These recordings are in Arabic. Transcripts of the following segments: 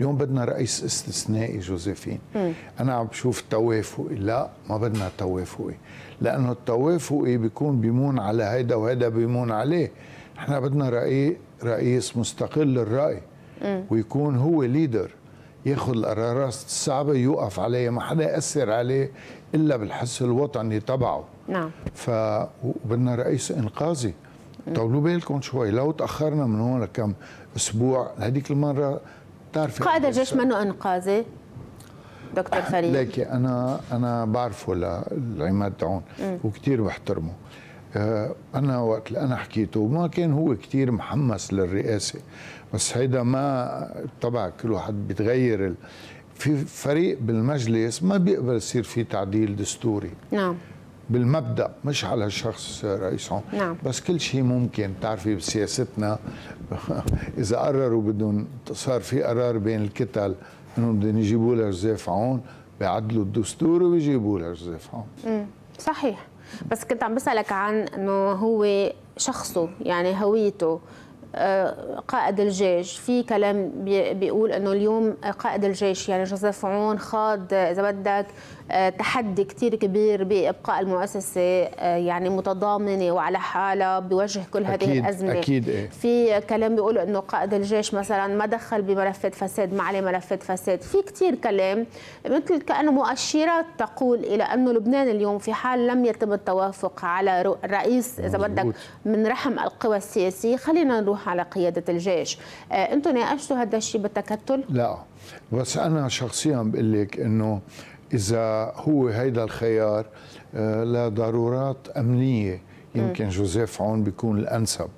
اليوم بدنا رئيس استثنائي جوزيفين م. انا عم بشوف توافقي لا ما بدنا توافقي لانه التوافقي بيكون بيمون على هيدا وهيدا بيمون عليه احنا بدنا رأي رئيس مستقل الرأي م. ويكون هو ليدر ياخذ القرارات الصعبه يوقف عليها ما حدا ياثر عليه الا بالحس الوطني تبعه نعم فبدنا رئيس انقاذي طولوا بالكم شوي لو تاخرنا من هون كم اسبوع هذيك المره بتعرفي قائد الجيش منه انقاذي دكتور فريد ليكي انا انا بعرفه لعماد دعون وكثير بحترمه آه، انا وقت اللي انا حكيته ما كان هو كثير محمس للرئاسه بس هيدا ما طبعا كل واحد بيتغير في فريق بالمجلس ما بيقبل يصير في تعديل دستوري نعم بالمبدا مش على رئيس رئيسهم نعم. بس كل شيء ممكن تعرفي بسياستنا اذا قرروا بدهم صار في قرار بين الكتل انه بدهم يجيبوا لها جوزيف عون بيعدلوا الدستور وبيجيبوا لها جوزيف عون صحيح بس كنت عم بسالك عن انه هو شخصه يعني هويته آه، قائد الجيش في كلام بيقول انه اليوم قائد الجيش يعني جوزيف عون خاض اذا بدك آه، تحدي كثير كبير بابقاء المؤسسه آه، يعني متضامنه وعلى حالها بوجه كل هذه أكيد الازمه أكيد إيه؟ في كلام بيقول انه قائد الجيش مثلا ما دخل بملفات فساد ما عليه ملفات فساد في كثير كلام مثل كانه مؤشرات تقول الى انه لبنان اليوم في حال لم يتم التوافق على رئيس اذا بدك من رحم القوى السياسيه خلينا نروح على قيادة الجيش آه، أنتم ناقشتوا هذا الشيء بالتكتل؟ لا بس أنا شخصيا بقول لك أنه إذا هو هيدا الخيار آه، لضرورات أمنية يمكن جوزيف عون بيكون الأنسب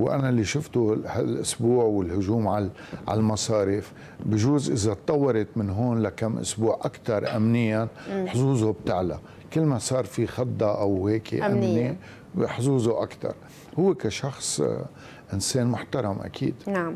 وانا اللي شفته هالاسبوع والهجوم على على المصارف بجوز اذا تطورت من هون لكم اسبوع اكثر امنيا حظوظه بتعلى كل ما صار في خضه او هيك أمنية. امنيه حظوظه اكثر هو كشخص آه، انسان محترم اكيد نعم